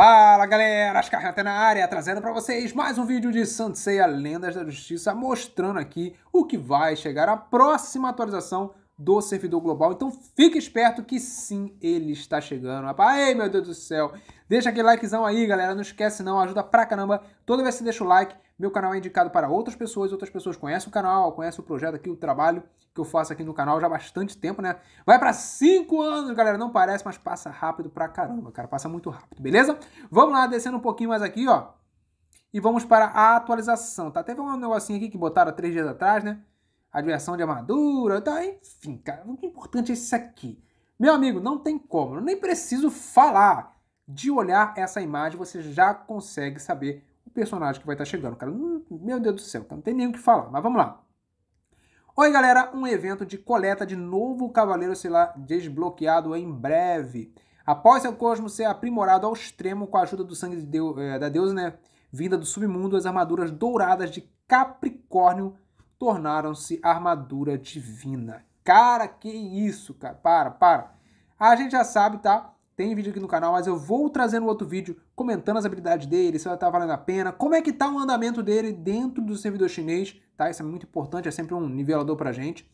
Fala galera, Ascar até na área, trazendo para vocês mais um vídeo de Sanseia Lendas da Justiça, mostrando aqui o que vai chegar à próxima atualização do servidor global. Então fique esperto que sim, ele está chegando. Ai, meu Deus do céu. Deixa aquele likezão aí, galera. Não esquece não, ajuda pra caramba. Toda vez que você deixa o like, meu canal é indicado para outras pessoas, outras pessoas conhecem o canal, conhecem o projeto aqui, o trabalho que eu faço aqui no canal já há bastante tempo, né? Vai para cinco anos, galera, não parece, mas passa rápido pra caramba, cara, passa muito rápido, beleza? Vamos lá, descendo um pouquinho mais aqui, ó. E vamos para a atualização, tá? Teve um negocinho aqui que botaram três dias atrás, né? adversão de armadura, tá? enfim, cara, o que é importante é isso aqui. Meu amigo, não tem como, eu nem preciso falar. De olhar essa imagem, você já consegue saber o personagem que vai estar tá chegando, cara. Hum, meu Deus do céu, não tem nem o que falar, mas vamos lá. Oi, galera, um evento de coleta de novo Cavaleiro lá, desbloqueado em breve. Após seu cosmo ser aprimorado ao extremo com a ajuda do sangue de Deus, é, eh, da deusa, né, vinda do submundo, as armaduras douradas de Capricórnio tornaram-se armadura divina. Cara, que isso, cara. Para, para. Ah, a gente já sabe, tá? Tem vídeo aqui no canal, mas eu vou trazendo outro vídeo comentando as habilidades dele, se ela tá valendo a pena, como é que tá o andamento dele dentro do servidor chinês, tá? Isso é muito importante, é sempre um nivelador pra gente.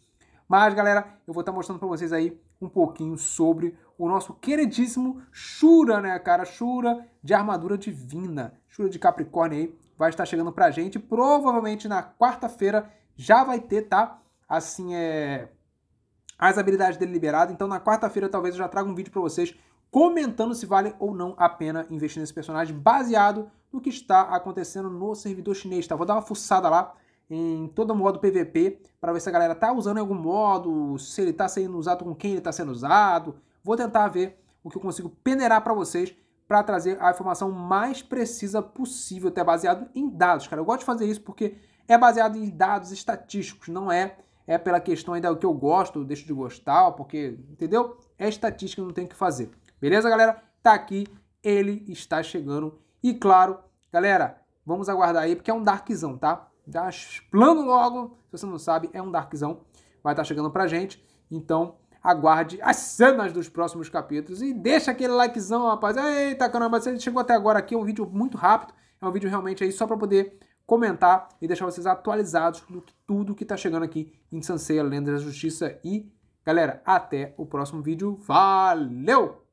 Mas, galera, eu vou estar tá mostrando pra vocês aí um pouquinho sobre o nosso queridíssimo Shura, né, cara? Shura de armadura divina, Shura de Capricórnio aí, vai estar chegando pra gente provavelmente na quarta-feira já vai ter, tá? Assim, é... as habilidades dele liberadas. Então, na quarta-feira, talvez eu já traga um vídeo para vocês comentando se vale ou não a pena investir nesse personagem, baseado no que está acontecendo no servidor chinês, tá? Vou dar uma fuçada lá em todo modo PVP para ver se a galera tá usando em algum modo, se ele tá sendo usado com quem ele tá sendo usado. Vou tentar ver o que eu consigo peneirar para vocês para trazer a informação mais precisa possível, até baseado em dados, cara. Eu gosto de fazer isso porque é baseado em dados estatísticos, não é é pela questão ainda é o que eu gosto, deixo de gostar, porque, entendeu? É estatística, não tem o que fazer. Beleza, galera? Tá aqui, ele está chegando. E claro, galera, vamos aguardar aí, porque é um darkzão, tá? Já tá plano logo, se você não sabe, é um darkzão. Vai estar tá chegando pra gente. Então, aguarde as cenas dos próximos capítulos e deixa aquele likezão, rapaz. Eita, caramba, você chegou até agora aqui, é um vídeo muito rápido. É um vídeo realmente aí só para poder comentar e deixar vocês atualizados do que, tudo que está chegando aqui em Sanseia, Lenda da Justiça. E, galera, até o próximo vídeo. Valeu!